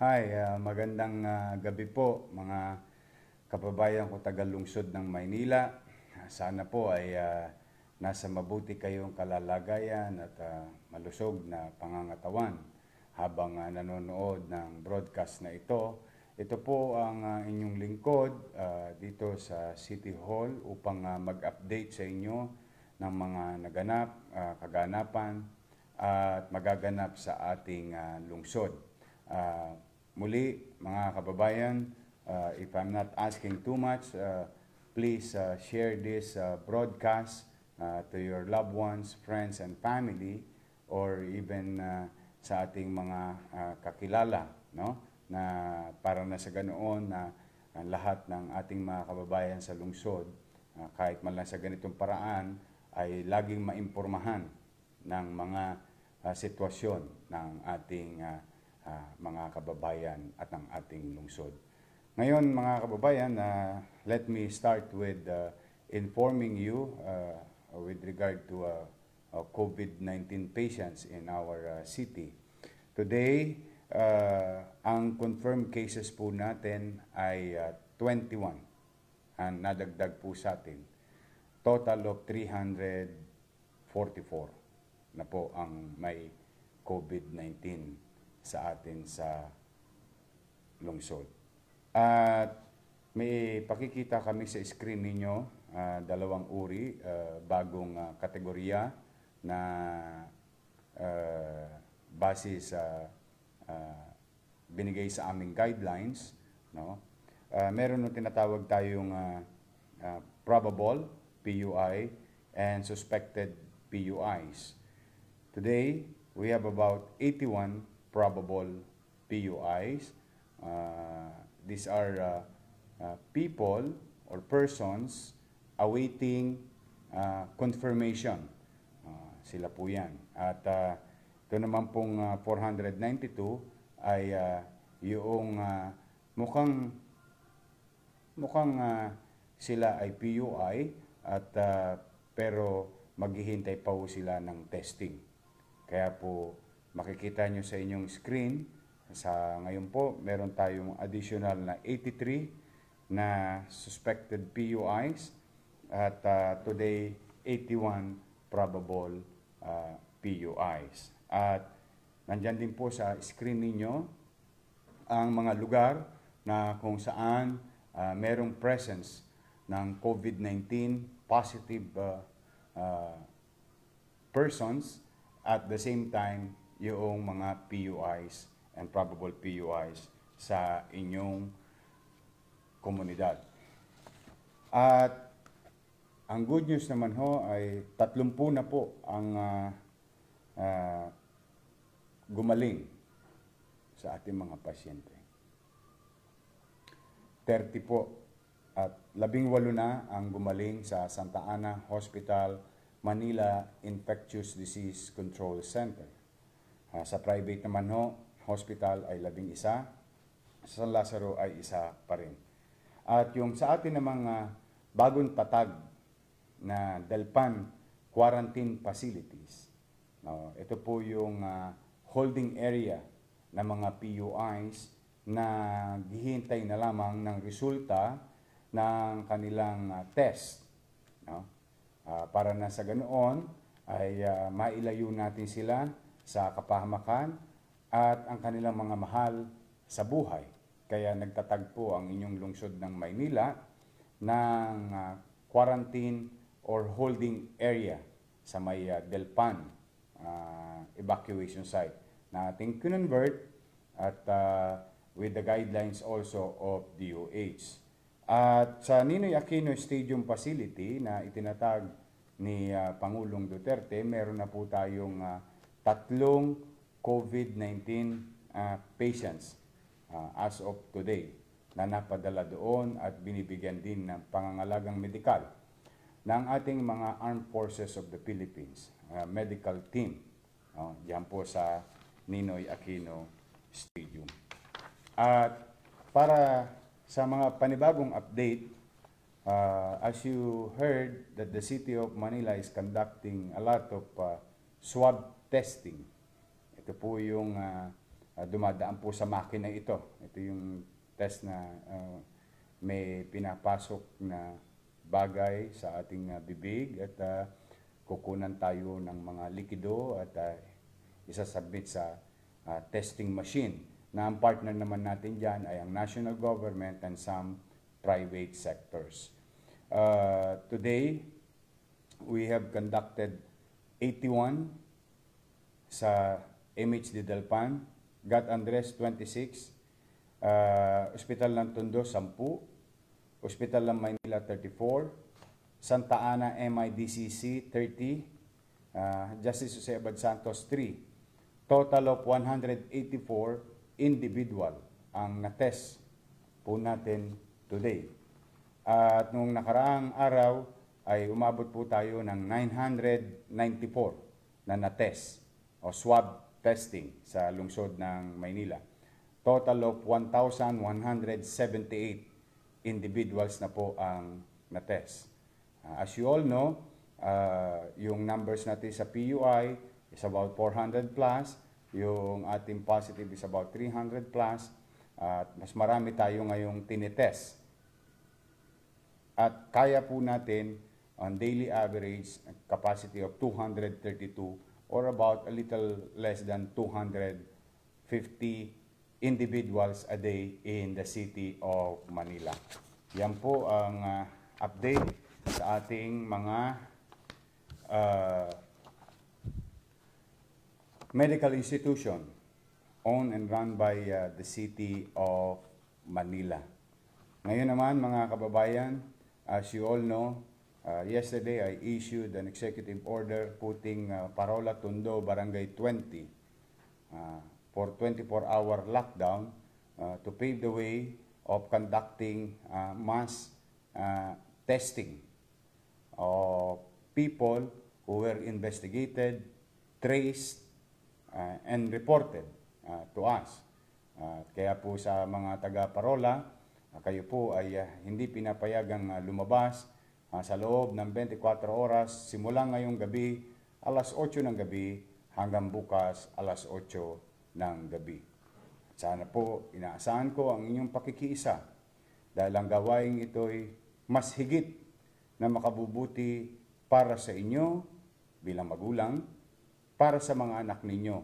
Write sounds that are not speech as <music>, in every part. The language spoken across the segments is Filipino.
Hi, uh, magandang uh, gabi po mga kababayan ko taga-lungsod ng Maynila. Sana po ay uh, nasa mabuti kayong kalalagayan at uh, malusog na pangangatawan habang uh, nanonood ng broadcast na ito. Ito po ang uh, inyong lingkod uh, dito sa City Hall upang uh, mag-update sa inyo ng mga naganap, uh, kaganapan uh, at magaganap sa ating uh, lungsod. Uh, Muli, mga kababayan, uh, if I'm not asking too much, uh, please uh, share this uh, broadcast uh, to your loved ones, friends, and family, or even uh, sa ating mga uh, kakilala, no? na para na sa ganoon na uh, lahat ng ating mga kababayan sa lungsod, uh, kahit man lang sa ganitong paraan, ay laging maimpormahan ng mga uh, sitwasyon ng ating uh, uh, mga kababayan at ng ating lungsod. Ngayon mga kababayan, uh, let me start with uh, informing you uh, with regard to uh, uh, COVID-19 patients in our uh, city. Today, uh, ang confirmed cases po natin ay uh, 21 ang nadagdag po sa atin. Total of 344 na po ang may COVID-19 sa atin sa lungsod. At may pakikita kami sa screen ninyo, uh, dalawang uri, uh, bagong uh, kategorya na uh, base sa uh, binigay sa aming guidelines. No? Uh, meron nung tinatawag tayong uh, uh, probable PUI and suspected PUIs. Today, we have about 81 probable PUIs. Uh, these are uh, uh, people or persons awaiting uh, confirmation. Uh, sila po yan. At uh, ito naman pong uh, 492 ay uh, yung uh, mukhang mukhang uh, sila ay PUI at uh, pero maghihintay pa po sila ng testing. Kaya po Makikita nyo sa inyong screen, sa ngayon po, meron tayong additional na 83 na suspected PUIs at uh, today 81 probable uh, ah, PUIs. At nandyan din po sa screen ninyo ang mga lugar na kung saan uh, merong presence ng COVID-19 positive uh, uh, persons at the same time yung mga PUIs and probable PUIs sa inyong komunidad. At ang good news naman ho ay 30 na po ang uh, uh, gumaling sa ating mga pasyente. 30 po at 18 na ang gumaling sa Santa Ana Hospital, Manila Infectious Disease Control Center. Uh, sa private naman ho, hospital ay labing isa. Sa San Lazaro ay isa pa rin. At yung sa atin namang mga ah, bagong tatag na Dalpan Quarantine Facilities, no, ito po yung uh, holding area ng mga PUIs na gihintay na lamang ng resulta ng kanilang uh, test. No? Uh, para na sa ganoon ay uh, mailayo natin sila sa kapahamakan at ang kanilang mga mahal sa buhay. Kaya nagtatagpo ang inyong lungsod ng Maynila ng ah, quarantine or holding area sa may ah, Delpan uh, ah, evacuation site na ating kinonvert at uh, with the guidelines also of DOH. At sa Ninoy Aquino Stadium Facility na itinatag ni uh, Pangulong Duterte, meron na po tayong uh, tatlong COVID-19 uh, ah, patients uh, as of today na napadala doon at binibigyan din ng pangangalagang medikal ng ating mga Armed Forces of the Philippines uh, medical team. Uh, yan po sa Ninoy Aquino Stadium. At para sa mga panibagong update, uh, as you heard that the city of Manila is conducting a lot of uh, swab testing. Ito po yung uh, dumadaan po sa makina ito. Ito yung test na uh, may pinapasok na bagay sa ating uh, bibig at uh, kukunan tayo ng mga likido at uh, isasubmit sa uh, testing machine na ang partner naman natin dyan ay ang national government and some private sectors. Uh, today, we have conducted 81 sa MHD Dalpan, Gat Andres 26, uh, Hospital ng Tondo 10, Hospital ng Manila 34, Santa Ana MIDCC 30, uh, Justice Jose Abad Santos 3. Total of 184 individual ang na-test po natin today. at nung nakaraang araw ay umabot po tayo ng 994 na na-test o swab testing sa lungsod ng Maynila. Total of 1,178 individuals na po ang na-test. Uh, as you all know, uh, yung numbers natin sa PUI is about 400 plus, yung ating positive is about 300 plus, at mas marami tayo ngayong tinetest. At kaya po natin on daily average capacity of 232 or about a little less than 250 individuals a day in the city of Manila. Yan po ang uh, update sa ating mga uh, medical institution owned and run by uh, the city of Manila. Ngayon naman mga kababayan, as you all know, Uh, yesterday, I issued an executive order putting uh, Parola Tundo, Barangay 20, uh, for 24-hour lockdown uh, to pave the way of conducting uh, mass uh, testing of people who were investigated, traced, uh, and reported uh, to us. Uh, kaya po sa mga taga-parola, uh, kayo po ay uh, hindi pinapayagang uh, lumabas uh, sa loob ng 24 oras simula ngayong gabi alas 8 ng gabi hanggang bukas alas 8 ng gabi. sana po inaasahan ko ang inyong pakikiisa dahil ang gawain ay mas higit na makabubuti para sa inyo bilang magulang, para sa mga anak ninyo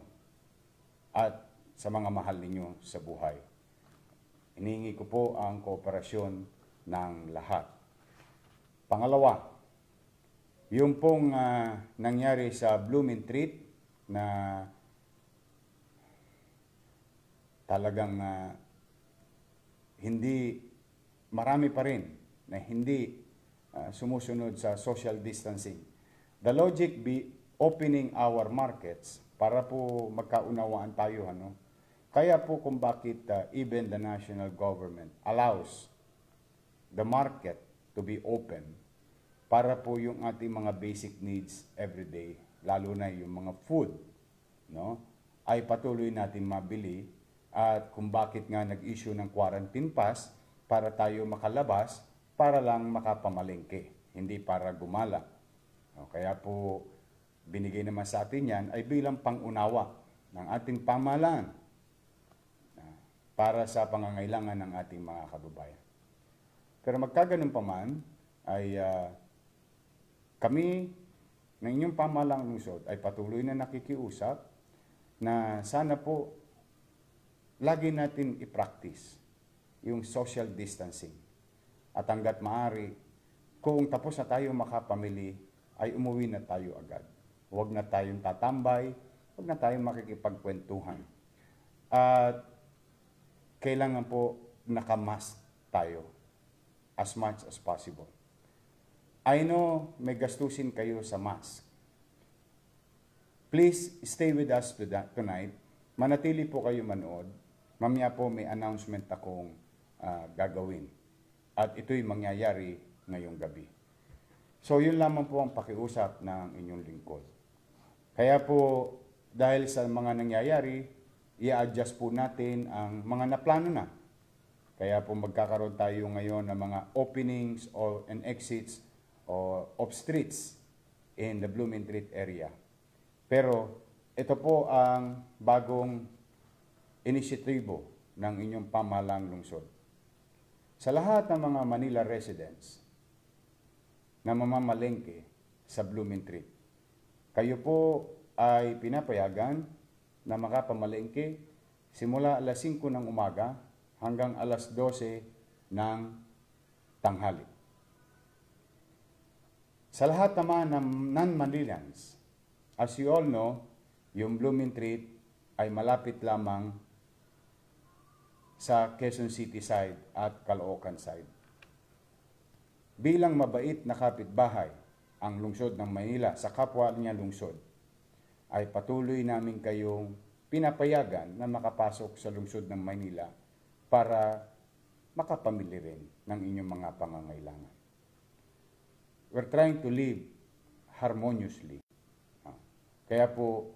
at sa mga mahal ninyo sa buhay. Iningi ko po ang kooperasyon ng lahat. Pangalawa, yung pong uh, nangyari sa Blooming Treat na talagang uh, hindi marami pa rin na hindi uh, sumusunod sa social distancing. The logic be opening our markets para po magkaunawaan tayo ano. Kaya po kung bakit uh, even the national government allows the market to be open para po yung ating mga basic needs everyday, lalo na yung mga food, no? ay patuloy natin mabili at kung bakit nga nag-issue ng quarantine pass para tayo makalabas para lang makapamalengke, hindi para gumala. No? Kaya po binigay naman sa atin yan ay bilang pangunawa ng ating pamalan para sa pangangailangan ng ating mga kababayan. Pero magkaganon pa man, ay uh, kami ng inyong pamalang lungsod ay patuloy na nakikiusap na sana po lagi natin i-practice yung social distancing. At hanggat maari, kung tapos na tayo makapamili, ay umuwi na tayo agad. Huwag na tayong tatambay, huwag na tayong makikipagkwentuhan. At kailangan po nakamask tayo as much as possible. I know may gastusin kayo sa mask. Please stay with us to that tonight. Manatili po kayo manood. Mamaya po may announcement akong uh, gagawin. At ito'y mangyayari ngayong gabi. So yun lamang po ang pakiusap ng inyong lingkod. Kaya po dahil sa mga nangyayari, i-adjust po natin ang mga naplano na. Kaya po magkakaroon tayo ngayon ng mga openings or and exits o, of streets in the Bloomingtreet area. Pero ito po ang bagong inisyatibo ng inyong pamalang lungsod. Sa lahat ng mga Manila residents na mamamalengke sa Bloomingtreet, kayo po ay pinapayagan na makapamalengke simula alas 5 ng umaga hanggang alas 12 ng tanghali. Sa lahat naman ng non-Manilans, as you all know, yung Blooming Treat ay malapit lamang sa Quezon City side at Caloocan side. Bilang mabait na kapitbahay ang lungsod ng Manila sa kapwa niya lungsod, ay patuloy namin kayong pinapayagan na makapasok sa lungsod ng Manila para makapamili rin ng inyong mga pangangailangan. We're trying to live harmoniously. Ah. Kaya po,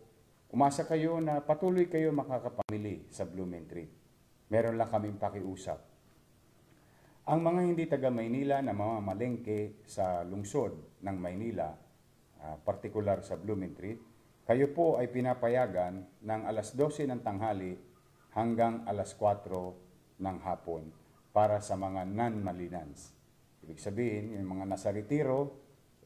umasa kayo na patuloy kayo makakapamili sa Blooming Tree. Meron lang kaming pakiusap. Ang mga hindi taga Maynila na mamamalengke sa lungsod ng Maynila, uh, partikular sa Blooming Tree, kayo po ay pinapayagan ng alas 12 ng tanghali hanggang alas 4 ng hapon para sa mga non-malinans. Ibig sabihin, yung mga nasa Retiro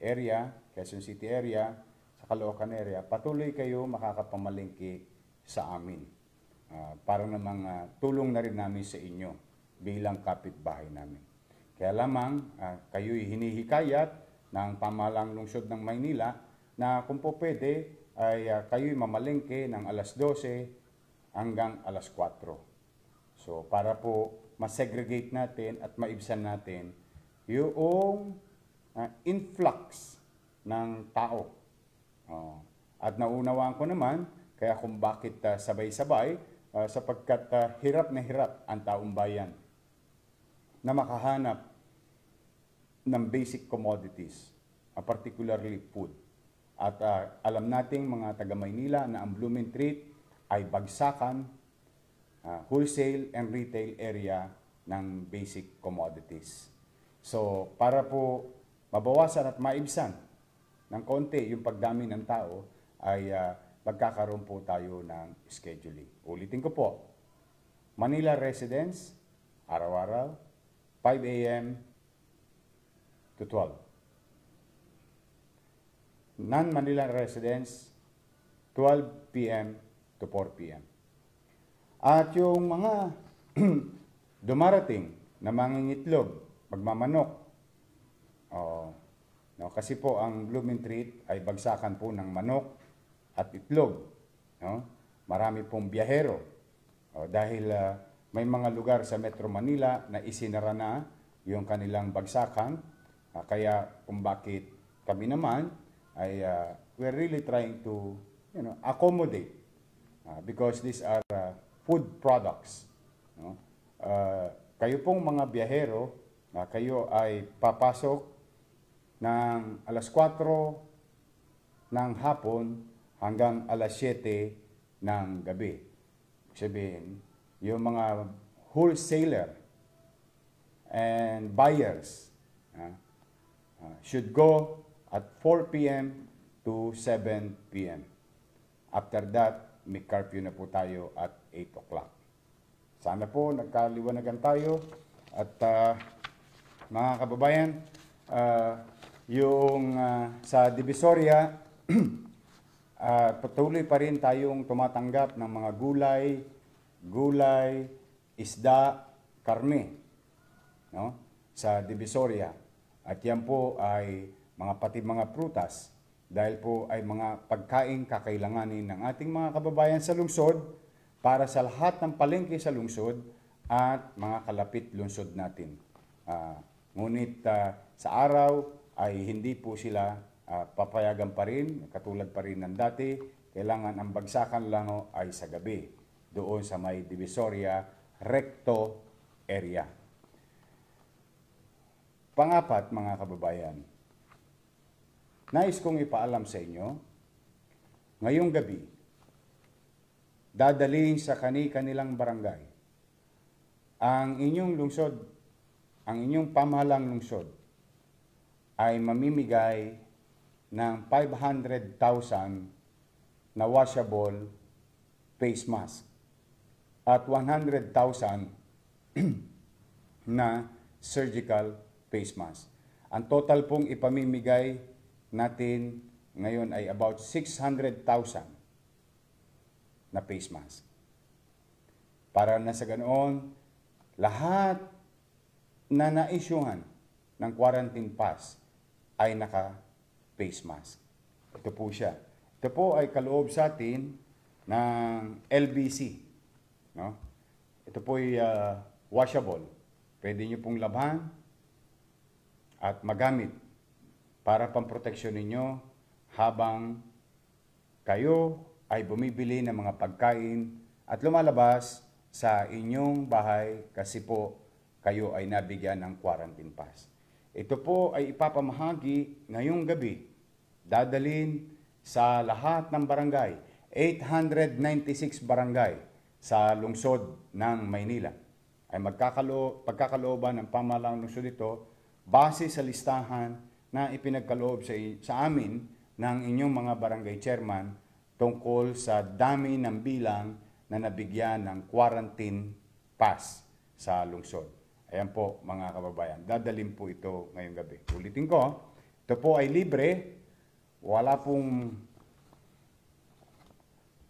area, Quezon City area, sa Caloocan area, patuloy kayo makakapamalingki sa amin. Uh, ah, para namang uh, tulong na rin namin sa inyo bilang kapitbahay namin. Kaya lamang, uh, kayo'y hinihikayat ng pamalang lungsod ng Maynila na kung po pwede ay uh, kayo'y mamalengke ng alas 12 hanggang alas 4. So para po masegregate natin at maibsan natin yung uh, influx ng tao. Uh, at naunawaan ko naman, kaya kung bakit uh, sabay-sabay, uh, sapagkat uh, hirap na hirap ang taong bayan na makahanap ng basic commodities, uh, particularly food. At uh, alam nating mga taga-Maynila na ang Blooming Treat ay bagsakan uh, wholesale and retail area ng basic commodities. So, para po mabawasan at maibsan ng konti yung pagdami ng tao, ay uh, magkakaroon po tayo ng scheduling. Ulitin ko po, Manila residents, araw-araw, 5 a.m. to 12. Non-Manila residents, 12 p.m. to 4 p.m. At yung mga <clears throat> dumarating na mangingitlog pagmamanok. Oo. No, kasi po ang blooming treat ay bagsakan po ng manok at itlog. No? Marami pong biyahero. O, dahil uh, may mga lugar sa Metro Manila na isinara na yung kanilang bagsakan. Uh, kaya kung bakit kami naman ay uh, we're really trying to you know, accommodate uh, because these are uh, food products. No? Uh, kayo pong mga biyahero na kayo ay papasok ng alas 4 ng hapon hanggang alas 7 ng gabi. Sabihin, yung mga wholesaler and buyers uh, uh, should go at 4 p.m. to 7 p.m. After that, may curfew na po tayo at 8 o'clock. Sana po nagkaliwanagan tayo at uh, mga kababayan, uh, yung uh, sa Divisoria, uh, <clears throat> patuloy pa rin tayong tumatanggap ng mga gulay, gulay, isda, karne no? sa Divisoria. At yan po ay mga pati mga prutas dahil po ay mga pagkain kakailanganin ng ating mga kababayan sa lungsod para sa lahat ng palengke sa lungsod at mga kalapit lungsod natin. Uh, Ngunit uh, sa araw ay hindi po sila uh, papayagan pa rin, katulad pa rin ng dati. Kailangan ang bagsakan lang ho ay sa gabi, doon sa may Divisoria Recto area. Pangapat, mga kababayan, nais kong ipaalam sa inyo, ngayong gabi, dadalhin sa kani-kanilang barangay ang inyong lungsod ang inyong pamahalang lungsod ay mamimigay ng 500,000 na washable face mask at 100,000 <clears throat> na surgical face mask. Ang total pong ipamimigay natin ngayon ay about 600,000 na face mask. Para na sa ganoon, lahat na naisyuhan ng quarantine pass ay naka-face mask. Ito po siya. Ito po ay kaloob sa atin ng LBC. No? Ito po ay uh, washable. Pwede nyo pong labhan at magamit para pamproteksyon ninyo habang kayo ay bumibili ng mga pagkain at lumalabas sa inyong bahay kasi po kayo ay nabigyan ng quarantine pass. Ito po ay ipapamahagi ngayong gabi, dadalin sa lahat ng barangay, 896 barangay sa lungsod ng Maynila. Ay magkakalo, pagkakalooban ng pamalang lungsod ito base sa listahan na ipinagkaloob sa, sa amin ng inyong mga barangay chairman tungkol sa dami ng bilang na nabigyan ng quarantine pass sa lungsod. Ayan po mga kababayan, dadalhin po ito ngayong gabi. Ulitin ko, ito po ay libre, wala pong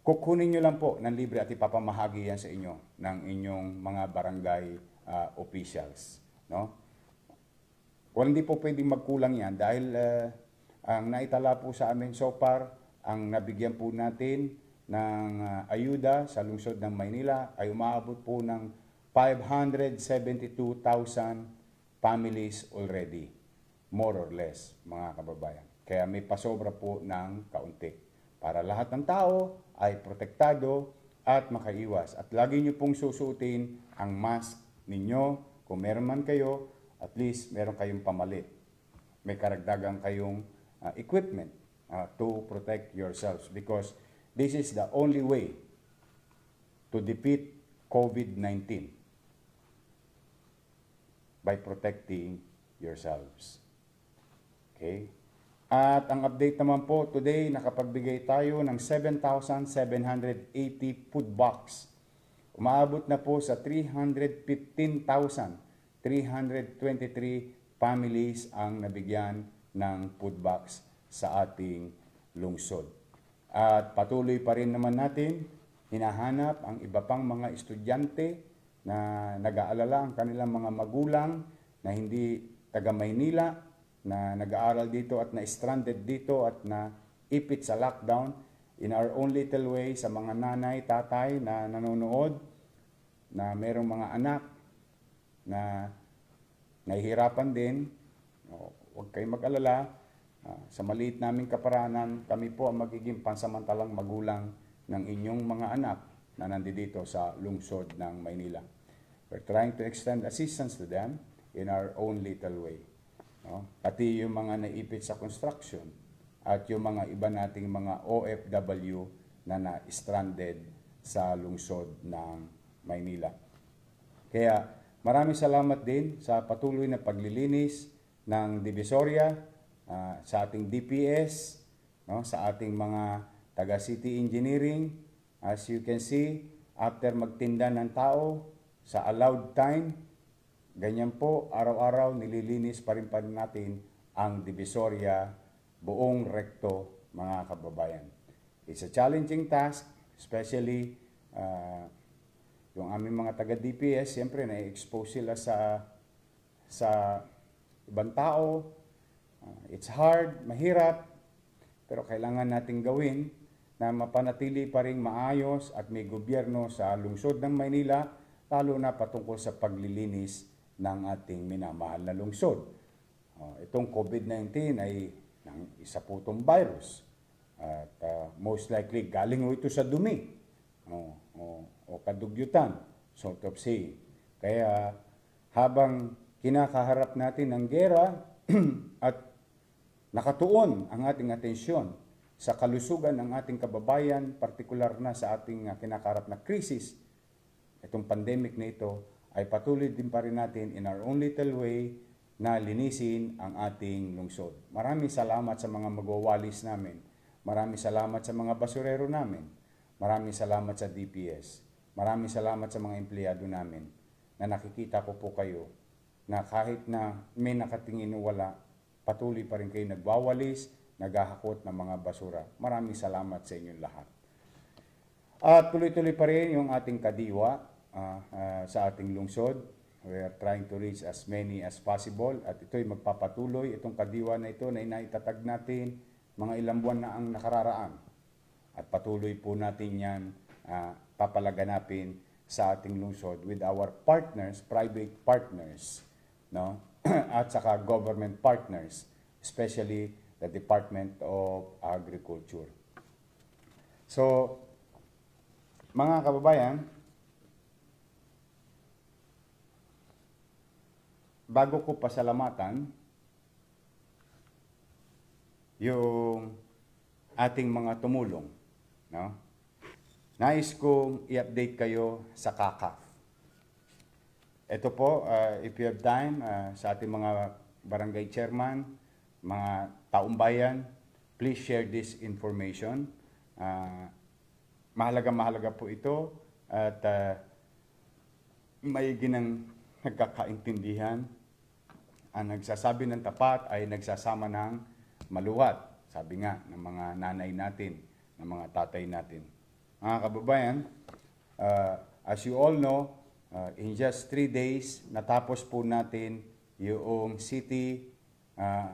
kukunin nyo lang po ng libre at ipapamahagi yan sa inyo ng inyong mga barangay uh, officials. No? Well, hindi po pwedeng magkulang yan dahil uh, ang naitala po sa amin so far, ang nabigyan po natin ng uh, ayuda sa lungsod ng Maynila ay umaabot po ng 572,000 families already, more or less, mga kababayan. Kaya may pasobra po ng kaunti para lahat ng tao ay protektado at makaiwas. At lagi nyo pong susutin ang mask ninyo kung meron man kayo, at least meron kayong pamalit. May karagdagan kayong uh, equipment uh, to protect yourselves because this is the only way to defeat COVID-19 by protecting yourselves. Okay? At ang update naman po, today nakapagbigay tayo ng 7,780 food box. Umaabot na po sa 315,323 families ang nabigyan ng food box sa ating lungsod. At patuloy pa rin naman natin hinahanap ang iba pang mga estudyante na nag-aalala ang kanilang mga magulang na hindi taga Maynila, na nag-aaral dito at na-stranded dito at na ipit sa lockdown in our own little way sa mga nanay, tatay na nanonood, na mayroong mga anak na nahihirapan din. O, Huwag kayong mag-alala. Uh, sa maliit naming kaparanan, kami po ang magiging pansamantalang magulang ng inyong mga anak na nandito sa lungsod ng Maynila. We're trying to extend assistance to them in our own little way. No? Pati yung mga naipit sa construction at yung mga iba nating mga OFW na na-stranded sa lungsod ng Maynila. Kaya maraming salamat din sa patuloy na paglilinis ng Divisoria, uh, sa ating DPS, no, sa ating mga taga City Engineering. As you can see, after magtinda ng tao, sa allowed time, ganyan po, araw-araw nililinis pa rin pa natin ang Divisoria buong rekto, mga kababayan. It's a challenging task, especially uh, yung aming mga taga-DPS, siyempre na-expose sila sa, sa ibang tao. Uh, it's hard, mahirap, pero kailangan nating gawin na mapanatili pa rin maayos at may gobyerno sa lungsod ng Maynila lalo na patungkol sa paglilinis ng ating minamahal na lungsod. Uh, itong COVID-19 ay ng isa po itong virus. At uh, most likely, galing ho ito sa dumi o, o, o kadugyutan, sort of say. Kaya habang kinakaharap natin ang gera <clears throat> at nakatuon ang ating atensyon sa kalusugan ng ating kababayan, partikular na sa ating ah, kinakaharap na krisis, itong pandemic na ito, ay patuloy din pa rin natin in our own little way na linisin ang ating lungsod. Maraming salamat sa mga magwawalis namin. Maraming salamat sa mga basurero namin. Maraming salamat sa DPS. Maraming salamat sa mga empleyado namin na nakikita ko po kayo na kahit na may nakatingin o wala, patuloy pa rin kayo nagwawalis, naghahakot ng mga basura. Maraming salamat sa inyong lahat. At tuloy-tuloy pa rin yung ating kadiwa uh, sa ating lungsod. We are trying to reach as many as possible at ito'y magpapatuloy, itong kadiwa na ito na inaitatag natin mga ilang buwan na ang nakararaan. At patuloy po natin yan uh, papalaganapin sa ating lungsod with our partners, private partners, no? <clears throat> at saka government partners, especially the Department of Agriculture. So, mga kababayan, bago ko pasalamatan yung ating mga tumulong, no? Nais kong i-update kayo sa CACAF. Ito po, uh, if you have time, uh, sa ating mga barangay chairman, mga taumbayan, please share this information. Uh, mahalaga-mahalaga po ito at uh, may ginang nagkakaintindihan ang nagsasabi ng tapat ay nagsasama ng maluwat, sabi nga ng mga nanay natin, ng mga tatay natin. Mga kababayan, uh, as you all know, uh, in just three days, natapos po natin yung City uh,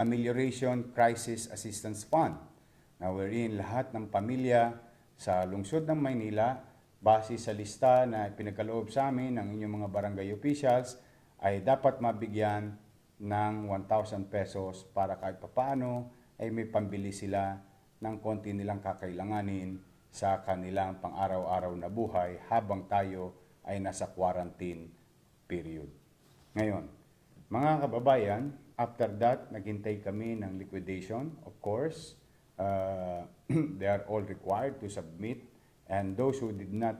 Amelioration Crisis Assistance Fund na wherein lahat ng pamilya sa lungsod ng Maynila base sa lista na pinagkaloob sa amin ng inyong mga barangay officials ay dapat mabigyan ng 1,000 pesos para kahit papaano ay may pambili sila ng konti nilang kakailanganin sa kanilang pang-araw-araw na buhay habang tayo ay nasa quarantine period. Ngayon, mga kababayan, after that, naghintay kami ng liquidation, of course. Uh, <clears throat> they are all required to submit and those who did not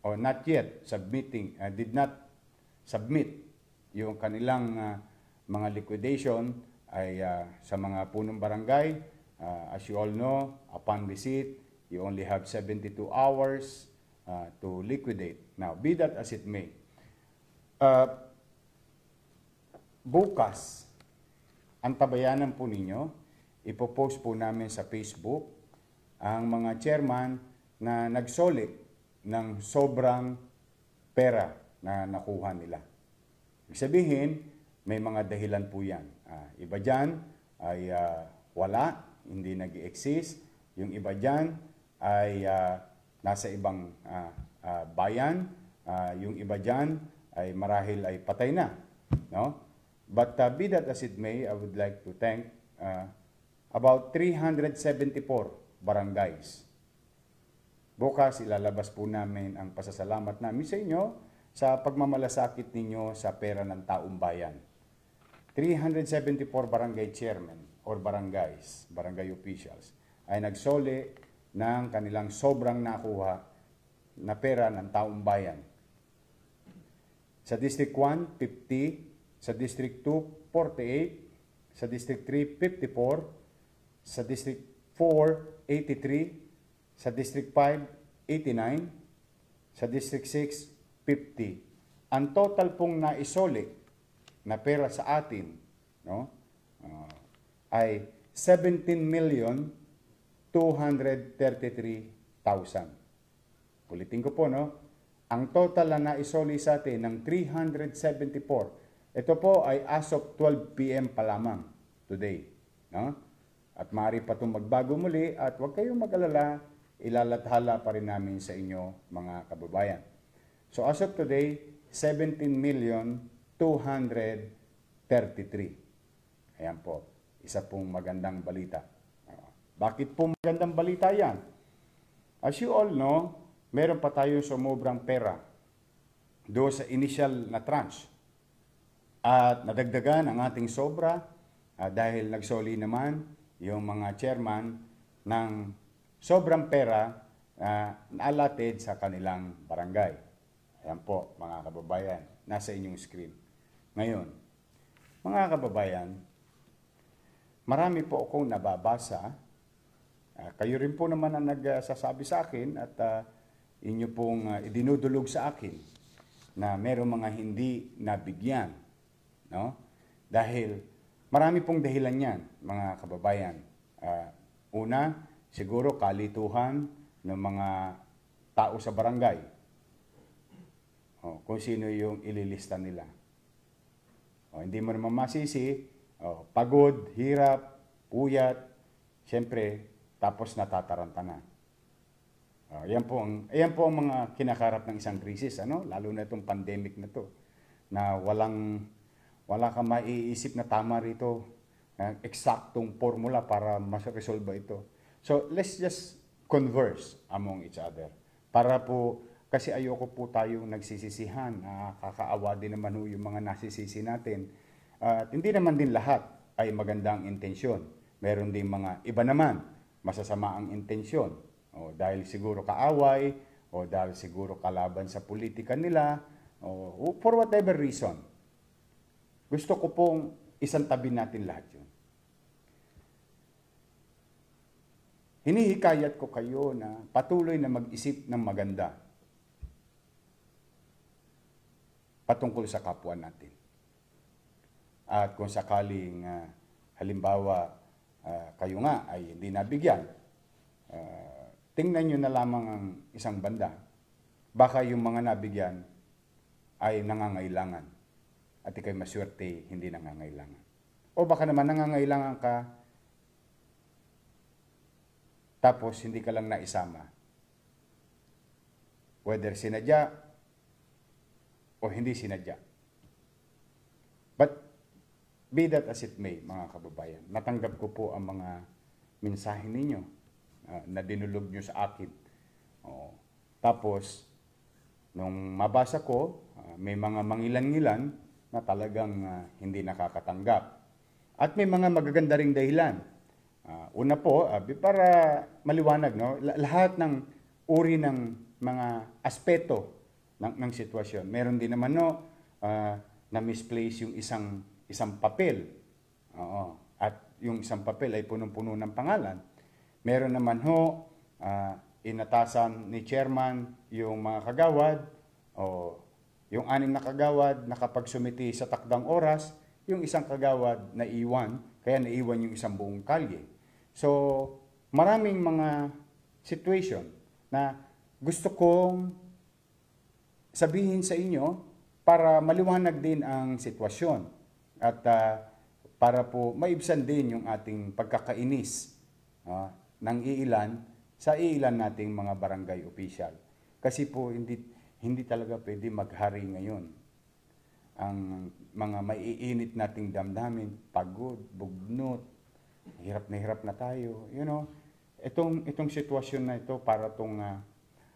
or not yet submitting uh, did not submit yung kanilang uh, mga liquidation ay uh, sa mga punong barangay. Uh, as you all know, upon receipt, you only have 72 hours uh, to liquidate. Now, be that as it may, uh, bukas, ang tabayanan po ninyo, ipopost po namin sa Facebook ang mga chairman na nagsolid ng sobrang pera na nakuha nila. Ibig sabihin, may mga dahilan po yan. Uh, iba dyan ay uh, wala, hindi nag exist Yung iba dyan ay uh, nasa ibang uh, uh, bayan. Uh, yung iba dyan ay marahil ay patay na. No? But uh, be that as it may, I would like to thank uh, about 374 barangays. Bukas ilalabas po namin ang pasasalamat namin sa inyo sa pagmamalasakit ninyo sa pera ng taong bayan. 374 barangay chairman or barangays, barangay officials, ay nagsole ng kanilang sobrang nakuha na pera ng taong bayan. Sa District 1, 50. Sa District 2, 48. Sa District 3, 54. Sa District 4, 83. Sa District 5, 89. Sa District 6, 50. Ang total pong naisoli na pera sa atin no, uh, ay 17 million 233,000. Ulitin ko po, no? Ang total na naisoli sa atin ng 374. Ito po ay as of 12 p.m. pa lamang today. No? At maaari pa itong magbago muli at huwag kayong mag-alala, ilalathala pa rin namin sa inyo mga kababayan. So as of today, 17 Ayan po, isa pong magandang balita. Bakit po magandang balita yan? As you all know, meron pa tayong sumubrang pera do sa initial na tranche. At nadagdagan ang ating sobra uh, dahil nagsoli naman yung mga chairman ng sobrang pera ah, na uh, sa kanilang barangay. Ayan po, mga kababayan, nasa inyong screen. Ngayon, mga kababayan, marami po akong nababasa. Uh, kayo rin po naman ang nagsasabi sa akin at uh, inyo pong uh, idinudulog sa akin na merong mga hindi nabigyan. No? Dahil marami pong dahilan yan, mga kababayan. Uh, una, siguro kalituhan ng mga tao sa barangay o, oh, kung sino yung ililista nila. O, oh, hindi mo naman masisi, o, oh, pagod, hirap, puyat, siyempre, tapos natataranta na. O, yan, po ang, yan po ang mga kinakarap ng isang krisis, ano? lalo na itong pandemic na to, na walang, wala kang maiisip na tama rito, ng eksaktong formula para mas-resolve ito. So, let's just converse among each other para po kasi ayoko po tayong nagsisisihan. Uh, kakaawa din naman ho yung mga nasisisi natin. Uh, at hindi naman din lahat ay magandang intensyon. Meron din mga iba naman masasama ang intensyon. O, dahil siguro kaaway, o dahil siguro kalaban sa politika nila, o, o for whatever reason. Gusto ko pong isang tabi natin lahat yun. Hinihikayat ko kayo na patuloy na mag-isip ng maganda patungkol sa kapwa natin. At kung sakaling uh, halimbawa uh, kayo nga ay hindi nabigyan, uh, tingnan nyo na lamang ang isang banda. Baka yung mga nabigyan ay nangangailangan at ikay maswerte hindi nangangailangan. O baka naman nangangailangan ka tapos hindi ka lang naisama. Whether sinadya o hindi sinadya. But be that as it may, mga kababayan, natanggap ko po ang mga mensahe ninyo uh, na dinulog nyo sa akin. Oh, Tapos, nung mabasa ko, uh, may mga mangilan-ngilan na talagang uh, hindi nakakatanggap. At may mga magaganda ring dahilan. Uh, una po, uh, para maliwanag, no? lahat ng uri ng mga aspeto ng, ng sitwasyon. Meron din naman no, uh, ah, na misplace yung isang isang papel. Oo. At yung isang papel ay punong-puno ng pangalan. Meron naman ho uh, inatasan ni chairman yung mga kagawad o yung anim na kagawad nakapagsumiti sa takdang oras, yung isang kagawad na iwan, kaya naiwan yung isang buong kalye. So, maraming mga situation na gusto kong sabihin sa inyo para maliwanag din ang sitwasyon at uh, para po maibsan din yung ating pagkakainis uh, ng iilan sa iilan nating mga barangay official. Kasi po hindi hindi talaga pwede maghari ngayon ang mga maiinit nating damdamin, pagod, bugnot, hirap na hirap na tayo, you know. Itong itong sitwasyon na ito para tong uh,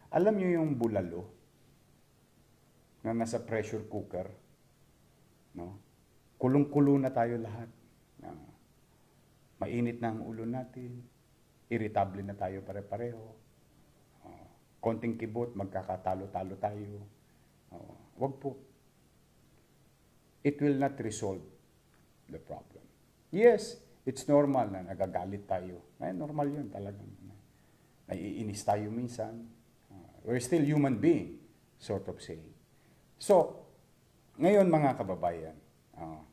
alam niyo yung bulalo na nasa pressure cooker. No? Kulong-kulo na tayo lahat. Uh, mainit na ang ulo natin. Irritable na tayo pare-pareho. Uh, konting kibot, magkakatalo-talo tayo. Uh, wag po. It will not resolve the problem. Yes, it's normal na nagagalit tayo. Ay, eh, normal yun talaga. Naiinis tayo minsan. Uh, we're still human being, sort of saying. So, ngayon mga kababayan, uh,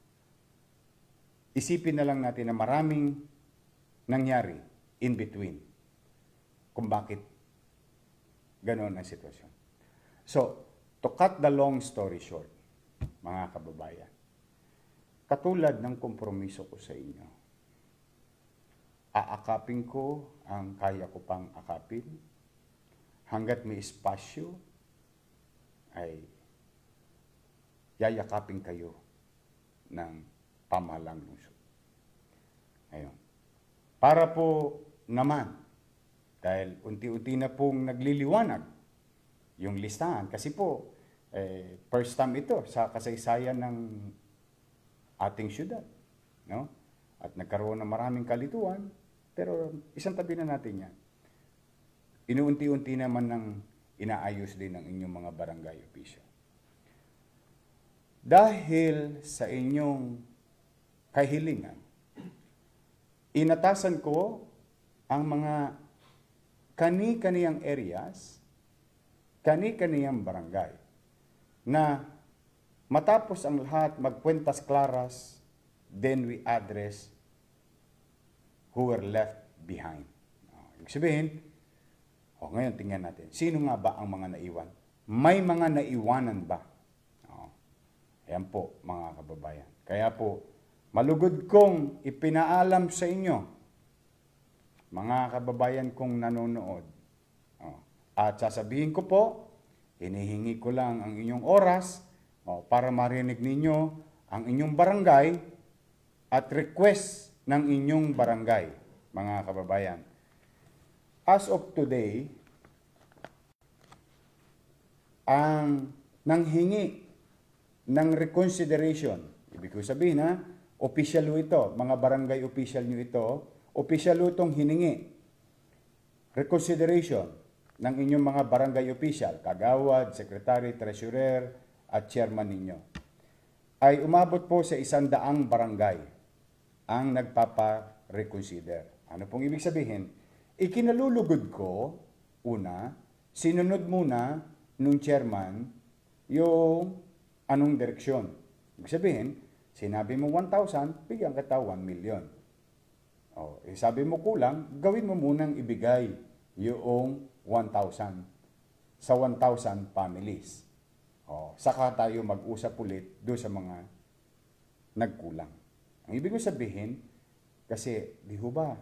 isipin na lang natin na maraming nangyari in between kung bakit ganoon ang sitwasyon. So, to cut the long story short, mga kababayan, katulad ng kompromiso ko sa inyo, aakapin ko ang kaya ko pang akapin hanggat may espasyo ay yayakapin kayo ng pamahalang lungsod. Ngayon, para po naman, dahil unti-unti na pong nagliliwanag yung listahan, kasi po, eh, first time ito sa kasaysayan ng ating syudad. No? At nagkaroon ng maraming kalituan, pero isang tabi na natin yan. Inuunti-unti naman ng inaayos din ng inyong mga barangay official. Dahil sa inyong kahilingan, inatasan ko ang mga kani-kaniyang areas, kani-kaniyang barangay, na matapos ang lahat, magpuentas claras, then we address who were left behind. Ah, ibig sabihin, oh, ngayon tingnan natin, sino nga ba ang mga naiwan? May mga naiwanan ba? Ayan po, mga kababayan. Kaya po, malugod kong ipinaalam sa inyo, mga kababayan kong nanonood. Oh. At sasabihin ko po, hinihingi ko lang ang inyong oras oh, para marinig ninyo ang inyong barangay at request ng inyong barangay, mga kababayan. As of today, ang nanghingi ng reconsideration. Ibig ko sabihin ha, official ito, mga barangay official nyo ito, official itong hiningi. Reconsideration ng inyong mga barangay official, kagawad, secretary, treasurer, at chairman ninyo, ay umabot po sa isandaang barangay ang nagpapa-reconsider. Ano pong ibig sabihin? Ikinalulugod ko, una, sinunod muna nung chairman yung anong direksyon. Ibig sabihin, sinabi mo 1,000, bigyan ka ta 1 million. O, oh, eh, sabi mo kulang, gawin mo munang ibigay yung 1,000 sa 1,000 families. O, oh, saka tayo mag-usap ulit do sa mga nagkulang. Ang ibig ko sabihin, kasi di ho ba,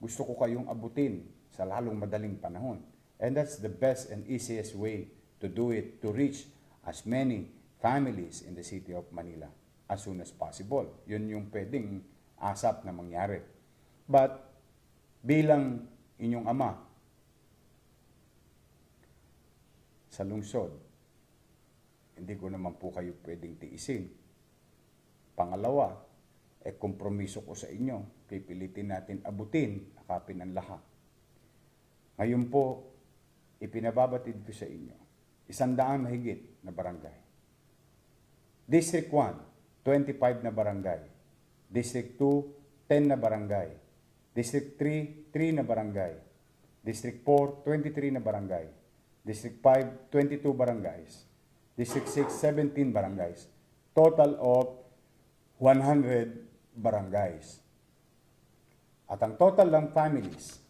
gusto ko kayong abutin sa lalong madaling panahon. And that's the best and easiest way to do it, to reach as many families in the city of Manila as soon as possible. Yun yung pwedeng asap na mangyari. But bilang inyong ama sa lungsod, hindi ko naman po kayo pwedeng tiisin. Pangalawa, e eh, kompromiso ko sa inyo, pipilitin natin abutin, akapin ang lahat. Ngayon po, ipinababatid ko sa inyo, isang daang mahigit na barangay District 1, 25 na barangay. District 2, 10 na barangay. District 3, 3 na barangay. District 4, 23 na barangay. District 5, 22 barangays. District 6, 17 barangays. Total of 100 barangays. At ang total ng families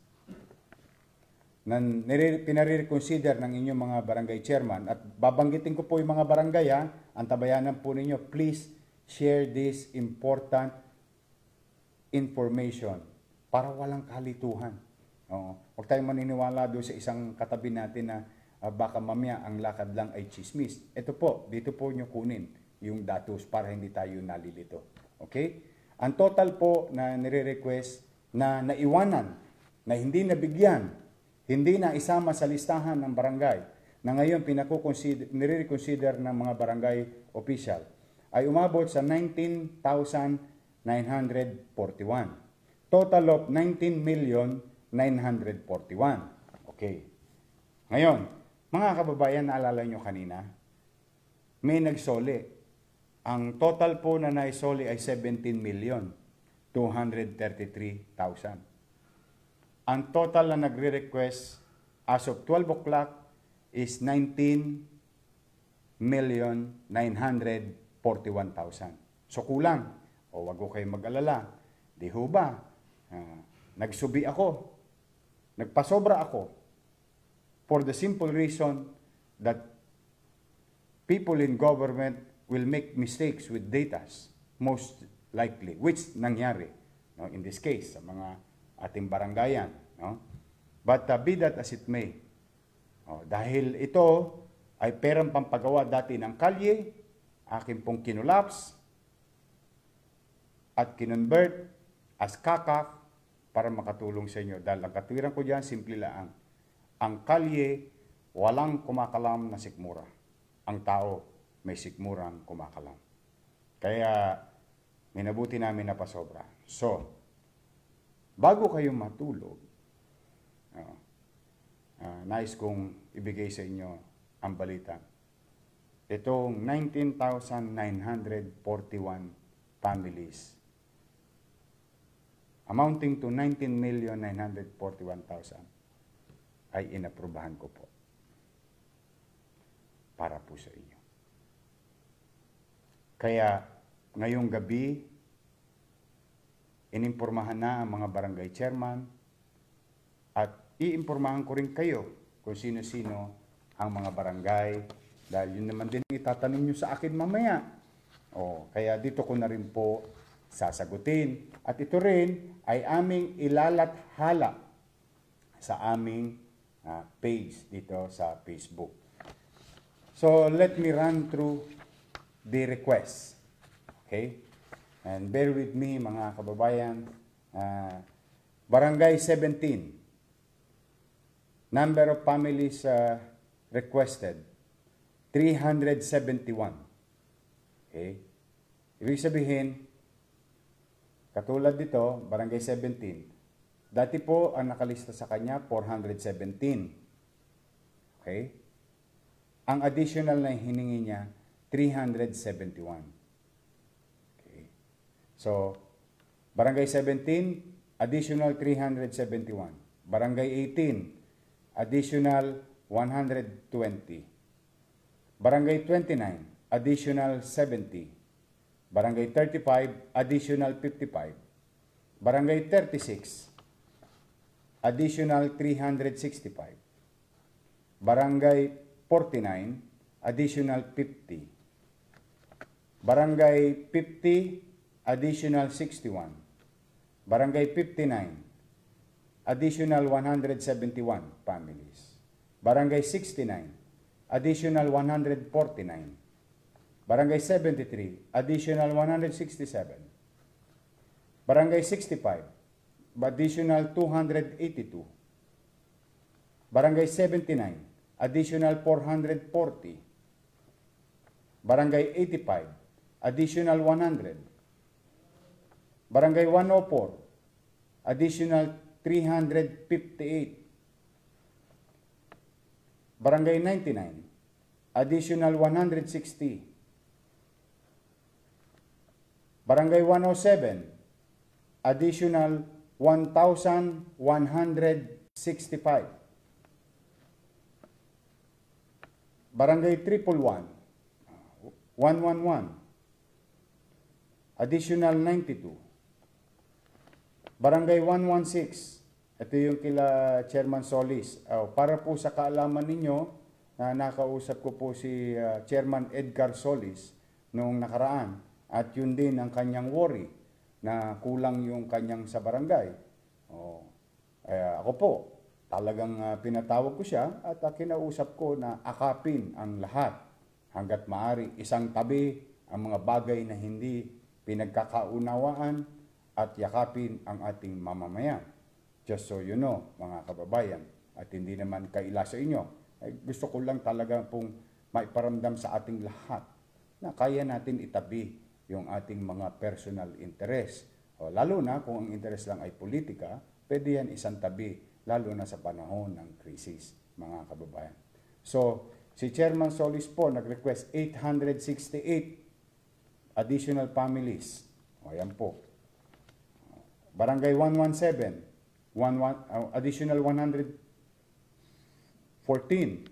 na pinare-reconsider ng inyong mga barangay chairman. At babanggitin ko po yung mga barangay, ha? antabayanan po ninyo, please share this important information para walang kalituhan. Oo. Huwag tayong maniniwala doon sa isang katabi natin na uh, baka mamaya ang lakad lang ay chismis. Ito po, dito po nyo kunin yung datos para hindi tayo nalilito. Okay? Ang total po na nire-request na naiwanan, na hindi nabigyan hindi na isama sa listahan ng barangay na ngayon nire-reconsider ng mga barangay official ay umabot sa 19,941. Total of 19,941. Okay. Ngayon, mga kababayan, naalala nyo kanina, may nagsoli. Ang total po na naisoli ay 17,233,000. Ang total na nagre-request as of 12 o'clock is 19,941,000. So kulang. O wag ko kayong mag-alala. Di ho ba? Uh, nagsubi ako. Nagpasobra ako. For the simple reason that people in government will make mistakes with datas most likely, which nangyari no, in this case sa mga ating barangayan. No? But uh, be that as it may, oh, dahil ito ay perang pampagawa dati ng kalye, akin pong kinulaps at kinonvert as kakaf para makatulong sa inyo. Dahil ang katwiran ko dyan, simple lang. Ang kalye, walang kumakalam na sikmura. Ang tao, may sikmurang kumakalam. Kaya, minabuti namin na pasobra. So, bago kayo matulog, uh, uh, nais kong ibigay sa inyo ang balita. Itong 19,941 families amounting to 19,941,000 ay inaprubahan ko po para po sa inyo. Kaya ngayong gabi, Inimpormahan na ang mga barangay chairman at iimpormahan ko rin kayo kung sino-sino ang mga barangay dahil yun naman din itatanong nyo sa akin mamaya. O, kaya dito ko na rin po sasagutin. At ito rin ay aming ilalathala sa aming uh, page dito sa Facebook. So, let me run through the request. Okay? And bear with me mga kababayan, uh, Barangay 17, number of families uh, requested, 371. Okay? Ibig sabihin, katulad dito, Barangay 17, dati po ang nakalista sa kanya, 417. Okay? Ang additional na hiningi niya, 371. So, Barangay 17, additional 371. Barangay 18, additional 120. Barangay 29, additional 70. Barangay 35, additional 55. Barangay 36, additional 365. Barangay 49, additional 50. Barangay 50, additional 61. Barangay 59, additional 171 families. Barangay 69, additional 149. Barangay 73, additional 167. Barangay 65, additional 282. Barangay 79, additional 440. Barangay 85, additional 100. Barangay 104, additional 358. Barangay 99, additional 160. Barangay 107, additional 1,165. Barangay 311, 111, additional 92. Barangay 116, ito yung kila Chairman Solis. Oh, para po sa kaalaman ninyo, na nakausap ko po si uh, Chairman Edgar Solis noong nakaraan. At yun din ang kanyang worry na kulang yung kanyang sa barangay. Oh, eh, ako po, talagang uh, pinatawag ko siya at uh, kinausap ko na akapin ang lahat hanggat maari isang tabi ang mga bagay na hindi pinagkakaunawaan at yakapin ang ating mamamayan. Just so you know, mga kababayan, at hindi naman kaila sa inyo, ay gusto ko lang talaga pong maiparamdam sa ating lahat na kaya natin itabi yung ating mga personal interest. O, lalo na kung ang interest lang ay politika, pwede yan isang tabi, lalo na sa panahon ng krisis, mga kababayan. So, si Chairman Solis po nag-request 868 additional families. O, ayan po. Barangay 117, 11, one, uh, additional 114.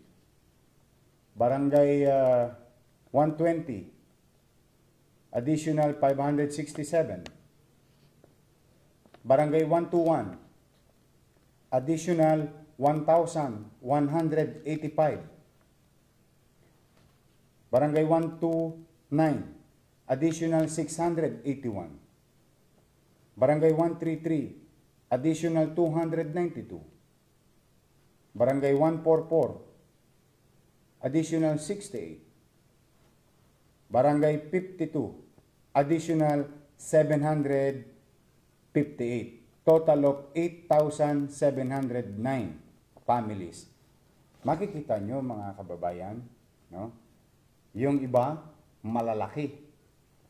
Barangay uh, 120, additional 567. Barangay 121, additional 1,185. Barangay 129, additional 681. Barangay 133, additional 292. Barangay 144, additional 68. Barangay 52, additional 758. Total of 8,709 families. Makikita nyo mga kababayan, no? yung iba malalaki,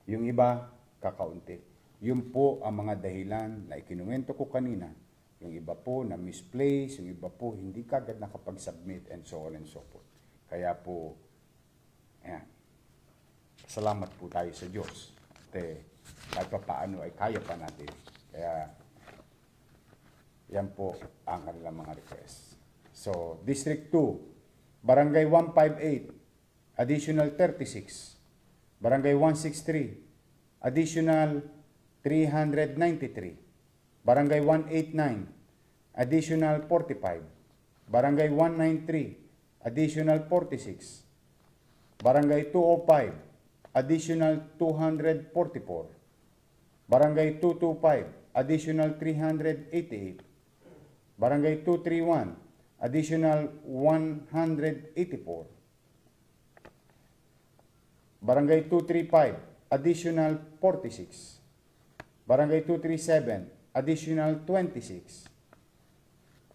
yung iba kakaunti. Yun po ang mga dahilan na ikinuwento ko kanina. Yung iba po na misplace, yung iba po hindi kagad nakapag-submit and so on and so forth. Kaya po, ayan, salamat po tayo sa Diyos. At eh, kahit pa paano ay kaya pa natin. Kaya, yan po ang kanilang mga request. So, District 2, Barangay 158, Additional 36. Barangay 163, Additional 393, Barangay 189, Additional 45, Barangay 193, Additional 46, Barangay 205, Additional 244, Barangay 225, Additional 388, Barangay 231, Additional 184, Barangay 235, Additional 46, Barangay 237, additional 26.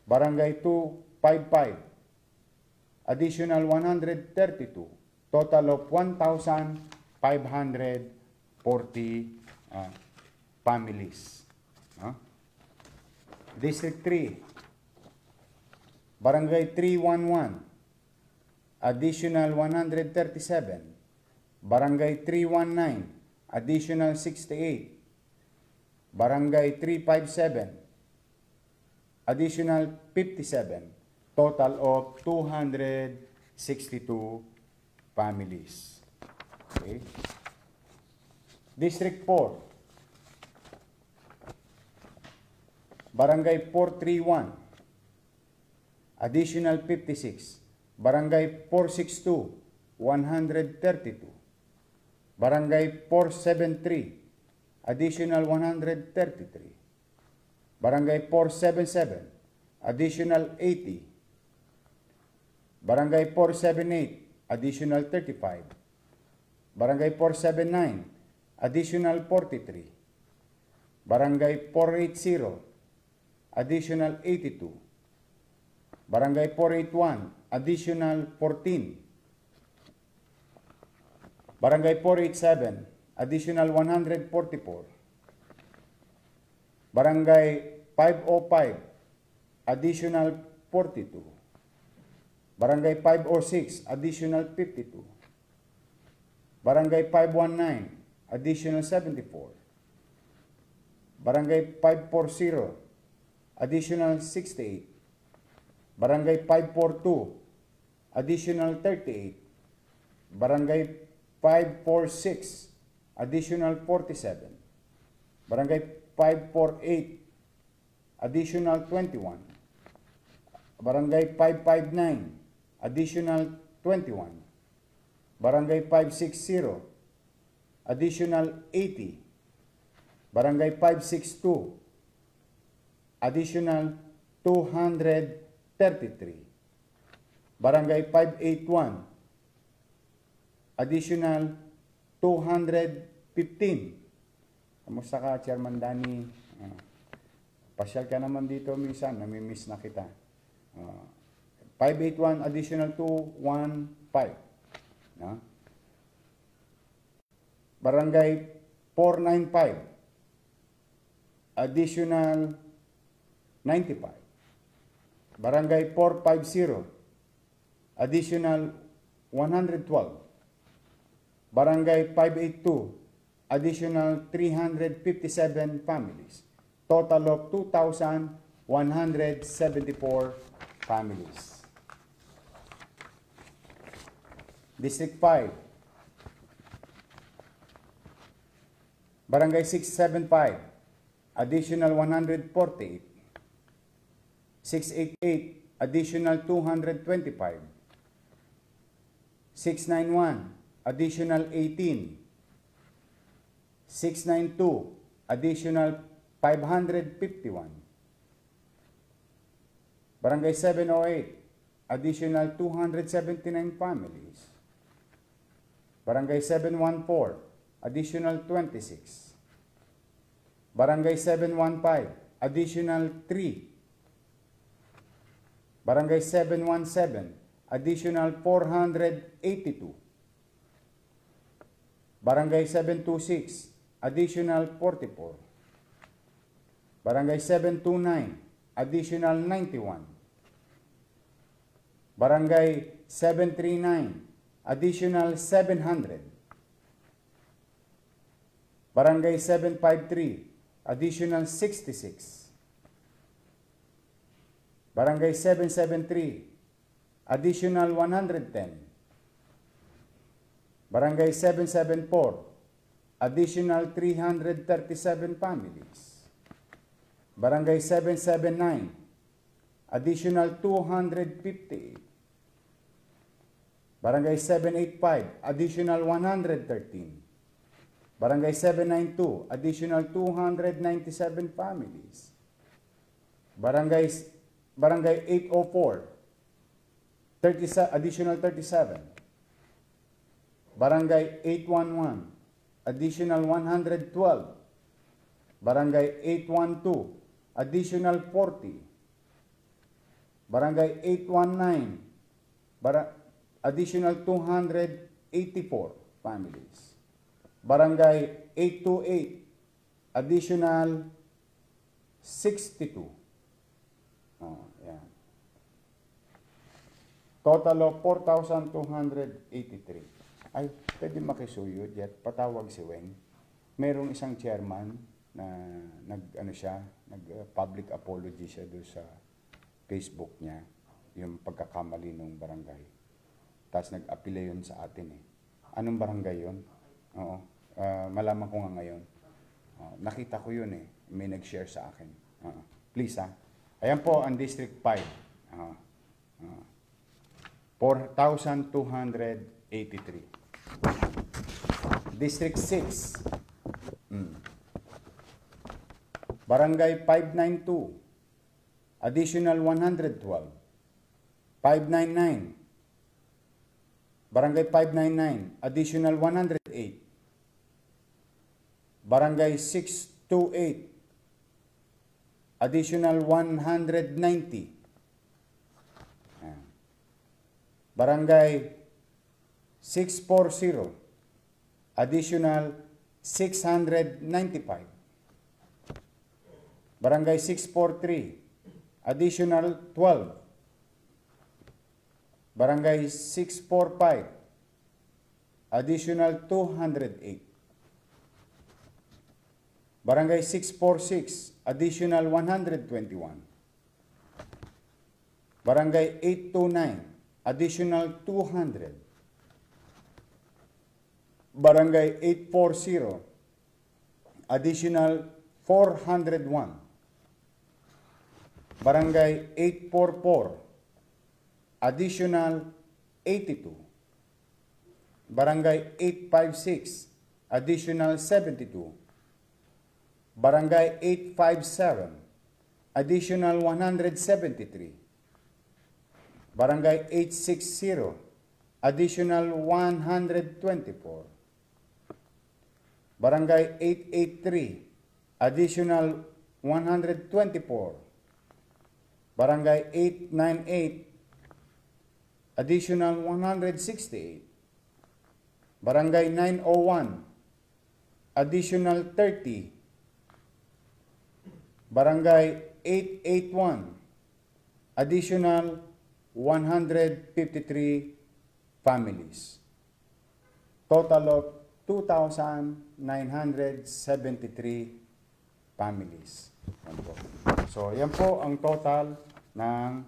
Barangay 255, additional 132, total of 1,540 uh, families. Huh? District 3, Barangay 311, additional 137. Barangay 319, additional 68. Barangay 357, additional 57, total of 262 families. Okay. District 4, Barangay 431, additional 56. Barangay 462, 132. Barangay 473, additional 133. Barangay 477, additional 80. Barangay 478, additional 35. Barangay 479, additional 43. Barangay 480, additional 82. Barangay 481, additional 14. Barangay 487, additional 144. Barangay 505, additional 42. Barangay 506, additional 52. Barangay 519, additional 74. Barangay 540, additional 68. Barangay 542, additional 38. Barangay 546, additional 47. Barangay 548, additional 21. Barangay 559, additional 21. Barangay 560, additional 80. Barangay 562, additional 233. Barangay 581, additional 215. Kamusta ka, Chairman Danny? Uh, pasyal ka naman dito minsan, namimiss na kita. Uh, ah, 581 additional 215. No? Ah, barangay 495 additional 95. Barangay 450 additional 112. Barangay 582, additional 357 families. Total of 2,174 families. District 5, Barangay 675, additional 148. 688, additional 225. 691, additional 18. 692, additional 551. Barangay 708, additional 279 families. Barangay 714, additional 26. Barangay 715, additional 3. Barangay 717, additional 482. Barangay 726, additional 44. Barangay 729, additional 91. Barangay 739, additional 700. Barangay 753, additional 66. Barangay 773, additional 110. Barangay 774, additional 337 families. Barangay 779, additional 250. Barangay 785, additional 113. Barangay 792, additional 297 families. Barangay, Barangay 804, 30, additional 37. Barangay 811, additional 112. Barangay 812, additional 40. Barangay 819, bar additional 284 families. Barangay 828, additional 62. Oh, yeah. Total of 4,283 ay pwede makisuyo yet patawag si Weng. Merong isang chairman na nag ano siya, nag uh, public apology siya do sa Facebook niya yung pagkakamali ng barangay. Tapos nag-apila yun sa atin eh. Anong barangay yun? Oo. Uh, malaman ko nga ngayon. Uh, nakita ko yun eh. May nag-share sa akin. Uh, please ha. Ah. Ayan po ang District 5. Uh, uh, 4,283. District 6. Mm. Barangay 592. Additional 112. 599. Barangay 599. Additional 108. Barangay 628. Additional 190. Barangay 640 additional 695 Barangay 643 additional 12 Barangay 645 additional 208 Barangay 646 additional 121 Barangay 829 additional 200 Barangay 840, additional 401. Barangay 844, additional 82. Barangay 856, additional 72. Barangay 857, additional 173. Barangay 860, additional 124. Barangay 883, additional 124. Barangay 898, additional 168. Barangay 901, additional 30. Barangay 881, additional 153 families. Total of 2,000 973 families. Yan So, yan po ang total ng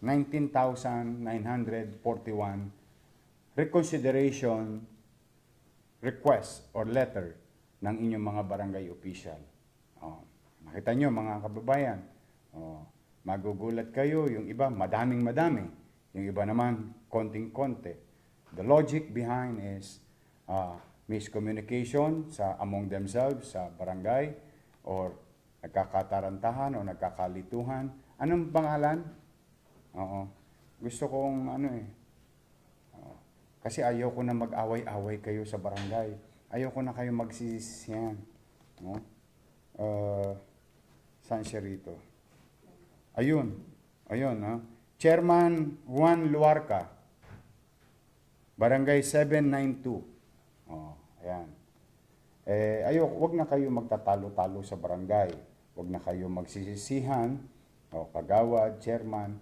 19,941 reconsideration request or letter ng inyong mga barangay official. Oh, makita nyo mga kababayan, oh, magugulat kayo, yung iba madaming madami, yung iba naman konting konti. The logic behind is uh, miscommunication sa among themselves sa barangay or nagkakatarantahan o nagkakalituhan. Anong pangalan? Oo. Gusto kong ano eh. Oo. Kasi ayaw ko na mag-away-away kayo sa barangay. Ayaw ko na kayo magsisisiyan. No? Uh, saan siya rito? Ayun. Ayun, No? Chairman Juan Luarca. Barangay 792. Oo. Ayan. Eh, ayo, wag na kayo magtatalo-talo sa barangay. Wag na kayo magsisisihan, o kagawad, chairman.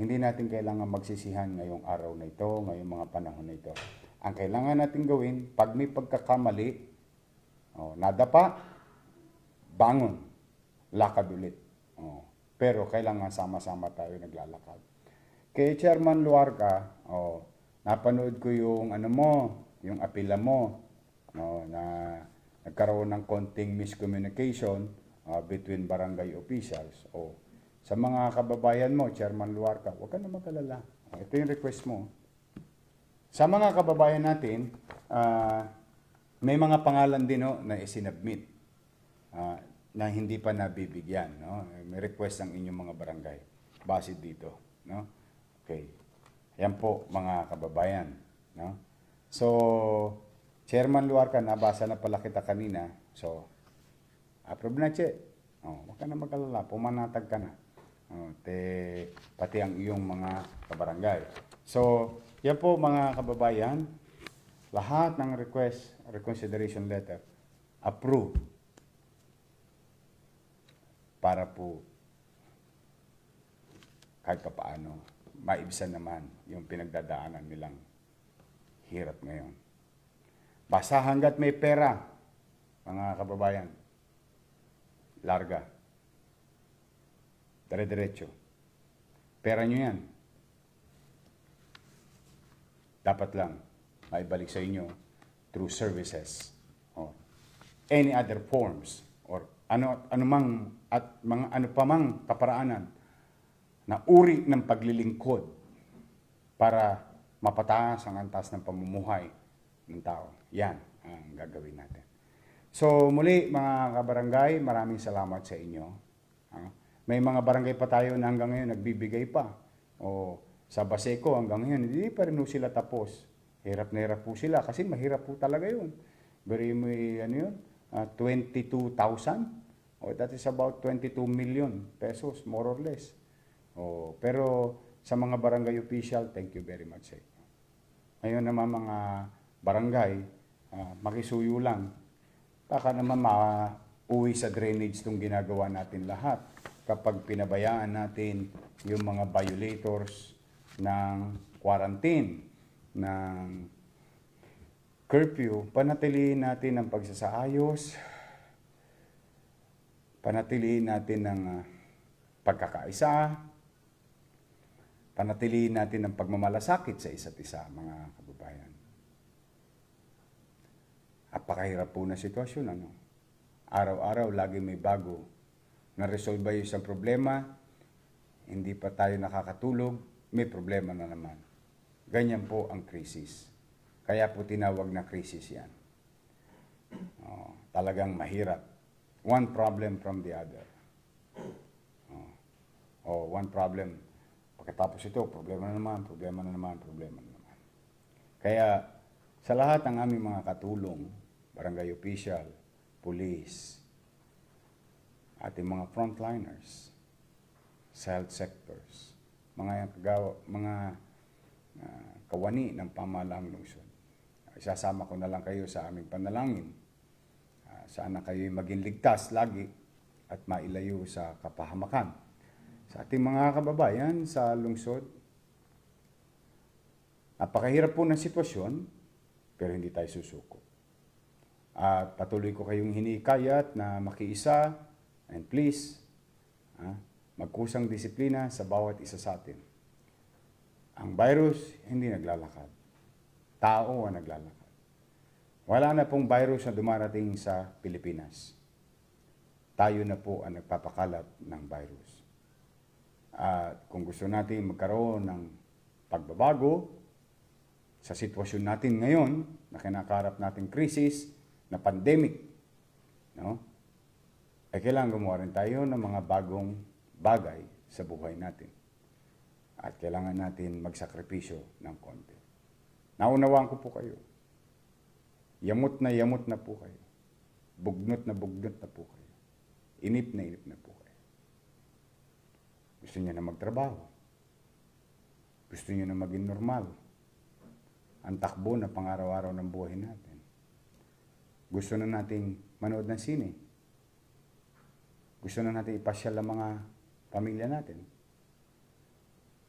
Hindi natin kailangan magsisihan ngayong araw na ito, ngayong mga panahon na ito. Ang kailangan natin gawin, pag may pagkakamali, o, nadapa, bangon, lakad ulit. O, pero kailangan sama-sama tayo naglalakad. Kay Chairman Luarca, o, napanood ko yung ano mo, yung apila mo, no, na nagkaroon ng konting miscommunication uh, between barangay officials o sa mga kababayan mo, Chairman Luarca, huwag ka na magalala. Ito yung request mo. Sa mga kababayan natin, uh, may mga pangalan din no, na isinubmit uh, na hindi pa nabibigyan. No? May request ang inyong mga barangay base dito. No? Okay. Yan po mga kababayan. No? So, Chairman Luarca, nabasa na pala kita kanina. So, approve na, Che. Oh, wag ka na mag Pumanatag ka na. Oh, te, pati ang iyong mga kabarangay. So, yan po mga kababayan. Lahat ng request, reconsideration letter, approve. Para po kahit pa paano, maibsan naman yung pinagdadaanan nilang hirap ngayon. Basta hanggat may pera, mga kababayan, larga. dire derecho Pera nyo yan. Dapat lang maibalik sa inyo through services or any other forms or ano anumang at mga ano pamang paparaanan na uri ng paglilingkod para mapataas ang antas ng pamumuhay ng tao. Yan ang gagawin natin. So muli mga kabarangay, maraming salamat sa inyo. Ah, may mga barangay pa tayo na hanggang ngayon nagbibigay pa. O sa Baseco hanggang ngayon, hindi pa rin sila tapos. Hirap na hirap po sila kasi mahirap po talaga yun. Pero yung ano yun, uh, 22,000 Oh, that is about 22 million pesos, more or less. Oh, pero sa mga barangay official, thank you very much. Ngayon naman mga barangay, uh, makisuyo lang, baka naman mauwi sa drainage itong ginagawa natin lahat kapag pinabayaan natin yung mga violators ng quarantine, ng curfew, panatilihin natin ang pagsasaayos, panatilihin natin ang uh, pagkakaisa, panatilihin natin ang pagmamalasakit sa isa't isa, mga kababayan. Apakahirap po na sitwasyon. Ano? Araw-araw, lagi may bago. Na-resolve ba yung isang problema? Hindi pa tayo nakakatulog? May problema na naman. Ganyan po ang krisis. Kaya po tinawag na krisis yan. Oh, talagang mahirap. One problem from the other. Oh, oh one problem. Pagkatapos ito, problema na naman, problema na naman, problema na naman. Kaya sa lahat ng aming mga katulong, barangay official, police, ating mga frontliners sa health sectors, mga, gawa, mga uh, kawani ng pamahalaang lungsod. Isasama ko na lang kayo sa aming panalangin. Uh, sana kayo maging ligtas lagi at mailayo sa kapahamakan. Sa ating mga kababayan sa lungsod, napakahirap po ng sitwasyon, pero hindi tayo susuko. At patuloy ko kayong hinikayat na makiisa and please, ha, magkusang disiplina sa bawat isa sa atin. Ang virus, hindi naglalakad. Tao ang naglalakad. Wala na pong virus na dumarating sa Pilipinas. Tayo na po ang nagpapakalat ng virus. At kung gusto natin magkaroon ng pagbabago sa sitwasyon natin ngayon na kinakarap natin krisis, na pandemic, no? ay eh, kailangan gumawa rin tayo ng mga bagong bagay sa buhay natin. At kailangan natin magsakripisyo ng konti. Naunawaan ko po kayo. Yamot na yamot na po kayo. Bugnot na bugnot na po kayo. Inip na inip na po kayo. Gusto niyo na magtrabaho. Gusto niyo na maging normal. Ang takbo na pangaraw-araw ng buhay natin. Gusto na nating manood ng sine. Gusto na natin ipasyal ang mga pamilya natin.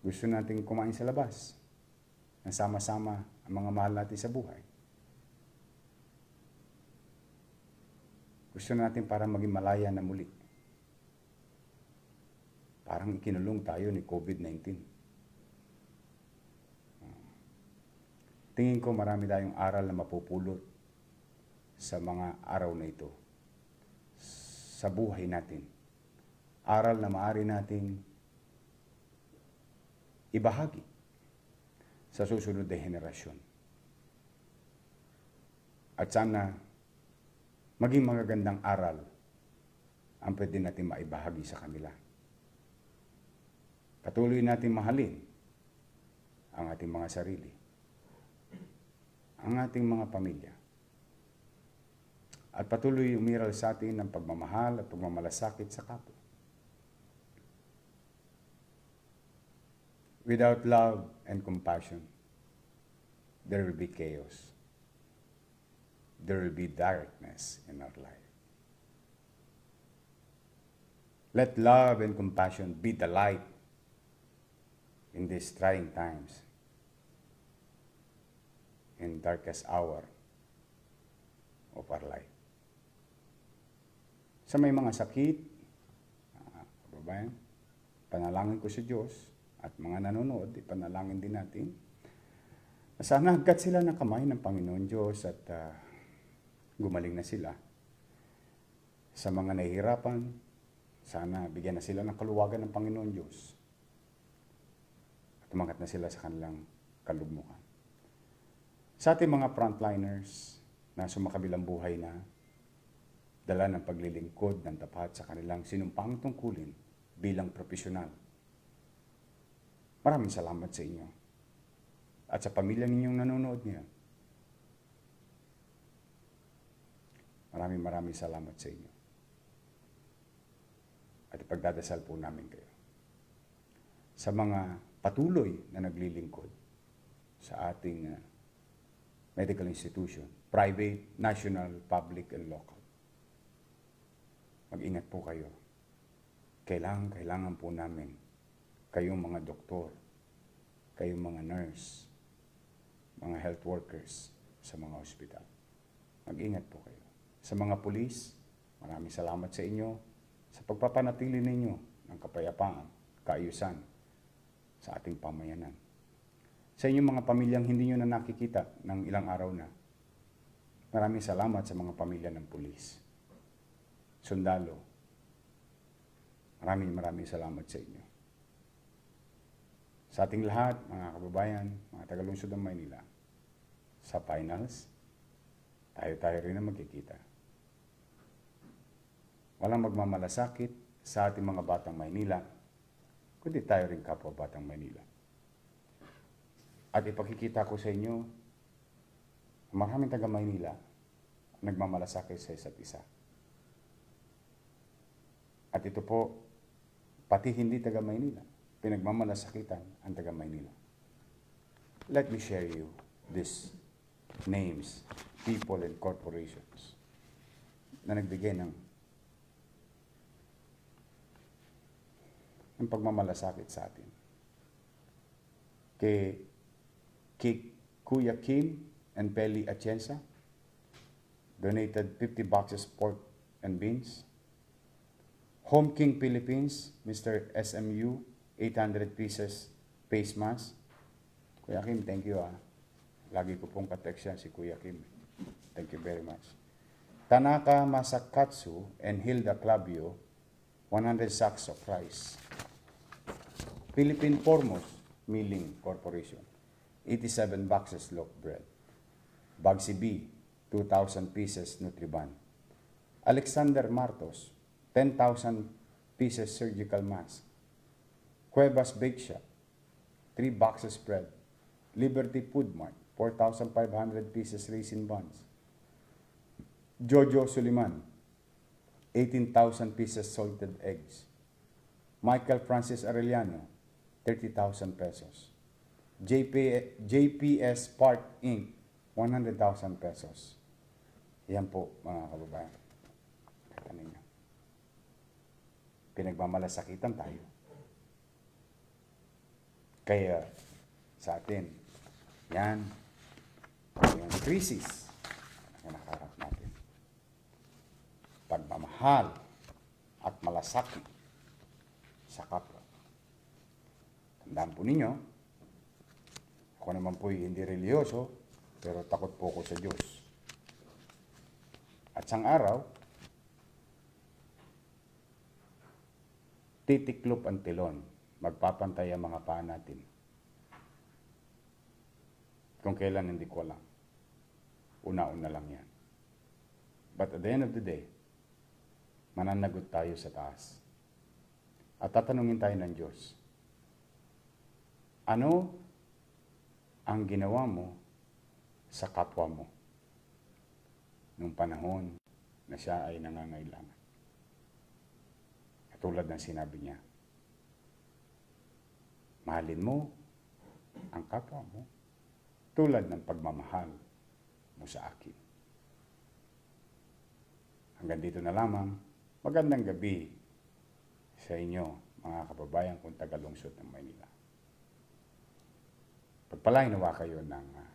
Gusto natin kumain sa labas. Nasama-sama ang mga mahal natin sa buhay. Gusto natin para maging malaya na muli. Parang ikinulong tayo ni COVID-19. Ah. Tingin ko marami tayong aral na mapupulot sa mga araw na ito, sa buhay natin. Aral na maari nating ibahagi sa susunod na henerasyon. At sana maging magagandang aral ang pwede natin maibahagi sa kanila. Patuloy natin mahalin ang ating mga sarili, ang ating mga pamilya, at patuloy umiral sa atin ng pagmamahal at pagmamalasakit sa kapwa. Without love and compassion, there will be chaos. There will be darkness in our life. Let love and compassion be the light in these trying times, in darkest hour of our life. Sa may mga sakit, uh, ah, kababayan, ano panalangin ko sa Diyos at mga nanonood, ipanalangin din natin. Sana hagkat sila ng kamay ng Panginoon Diyos at uh, gumaling na sila. Sa mga nahihirapan, sana bigyan na sila ng kaluwagan ng Panginoon Diyos. At umangat na sila sa kanilang kalugmukan. Sa ating mga frontliners na sumakabilang buhay na dala ng paglilingkod ng tapat sa kanilang sinumpang tungkulin bilang profesional. Maraming salamat sa inyo at sa pamilya ninyong nanonood niya. Maraming maraming salamat sa inyo. At ipagdadasal po namin kayo sa mga patuloy na naglilingkod sa ating uh, medical institution, private, national, public, and local mag-ingat po kayo. Kailangan, kailangan po namin kayong mga doktor, kayong mga nurse, mga health workers sa mga ospital. Mag-ingat po kayo. Sa mga pulis, maraming salamat sa inyo sa pagpapanatili ninyo ng kapayapaan, kaayusan sa ating pamayanan. Sa inyong mga pamilyang hindi nyo na nakikita ng ilang araw na, maraming salamat sa mga pamilya ng pulis sundalo. Maraming maraming salamat sa inyo. Sa ating lahat, mga kababayan, mga tagalungsod ng Maynila, sa finals, tayo-tayo rin na magkikita. Walang magmamalasakit sa ating mga batang Maynila, kundi tayo rin kapwa batang Maynila. At ipakikita ko sa inyo, maraming taga Maynila nagmamalasakit sa isa't isa. At ito po, pati hindi taga Maynila, pinagmamalasakitan ang taga Maynila. Let me share you these names, people and corporations na nagbigay ng ng pagmamalasakit sa atin. Kay, kay Kuya Kim and Peli Atienza donated 50 boxes of pork and beans Home King Philippines, Mr. SMU, 800 pieces face mask. Kuya Kim, thank you ah. Lagi ko pong katext yan si Kuya Kim. Thank you very much. Tanaka Masakatsu and Hilda Clavio, 100 sacks of rice. Philippine Formos Milling Corporation, 87 boxes loaf bread. Bagsi B, 2,000 pieces Nutriban. Alexander Martos, 10,000 pieces surgical mask, Cuevas Bake Shop, 3 boxes spread. Liberty Food Mart, 4,500 pieces raisin buns, Jojo Suliman, 18,000 pieces salted eggs, Michael Francis Arellano, 30,000 pesos, JP, JPS Park Inc., 100,000 pesos. Yan po mga kababayan. pinagmamalasakitan tayo. Kaya sa atin, yan, yung krisis na nakaharap natin. Pagmamahal at malasakit sa kapwa. Tandaan po ninyo, ako naman po hindi religyoso, pero takot po ako sa Diyos. At sang araw, titiklop ang tilon. Magpapantay ang mga paa natin. Kung kailan, hindi ko alam. Una-una lang yan. But at the end of the day, mananagot tayo sa taas. At tatanungin tayo ng Diyos, ano ang ginawa mo sa kapwa mo nung panahon na siya ay nangangailangan? Tulad ng sinabi niya. Mahalin mo ang kapwa mo tulad ng pagmamahal mo sa akin. Hanggang dito na lamang, magandang gabi sa inyo, mga kababayan kong tagalungsod ng Maynila. nawa kayo ng uh, ah,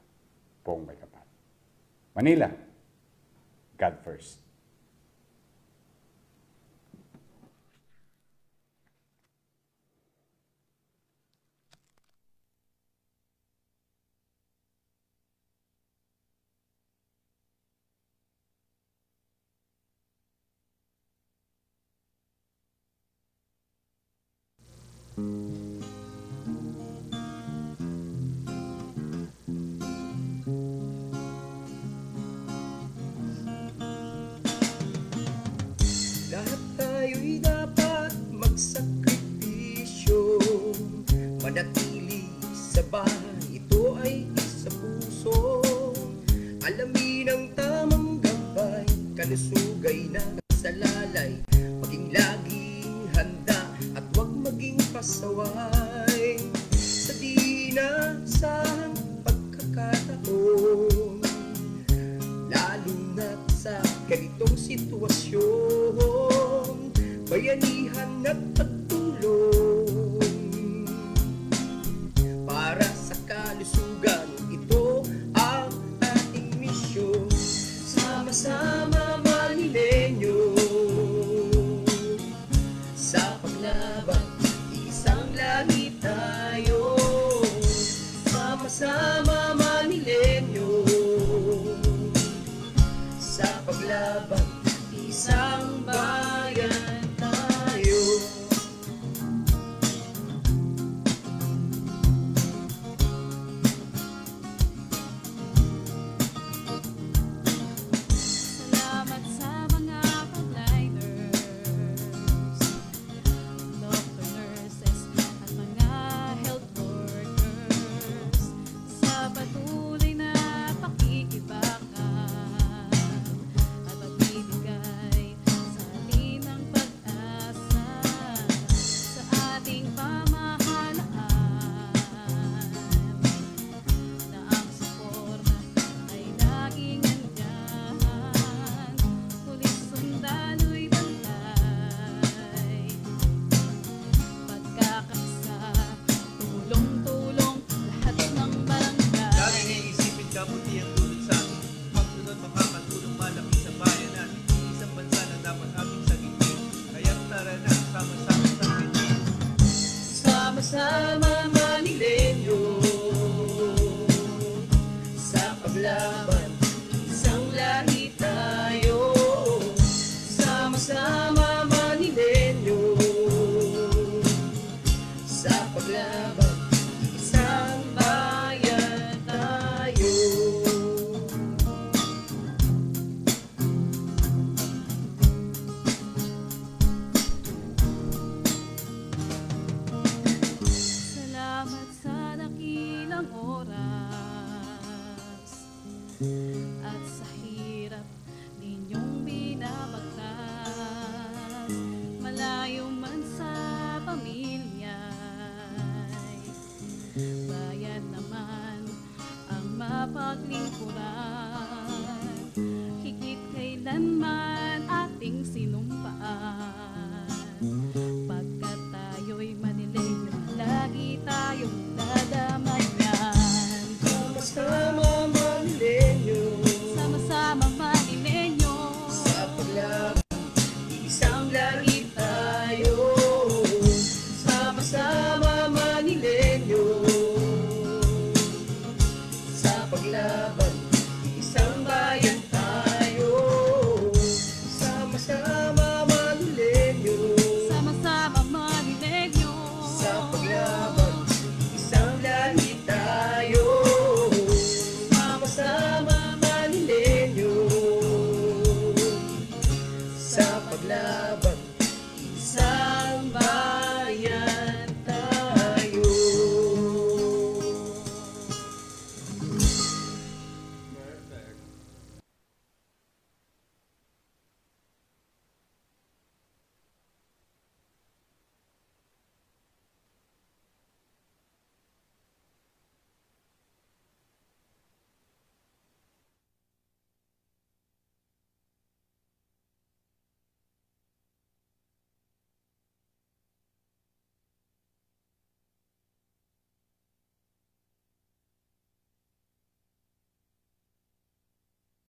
pong may kapal. Manila, God first. na sa lalay Maging laging handa at huwag maging pasaway Sa di inaasahang pagkakataon Lalo na sa ganitong sitwasyon Bayanihan at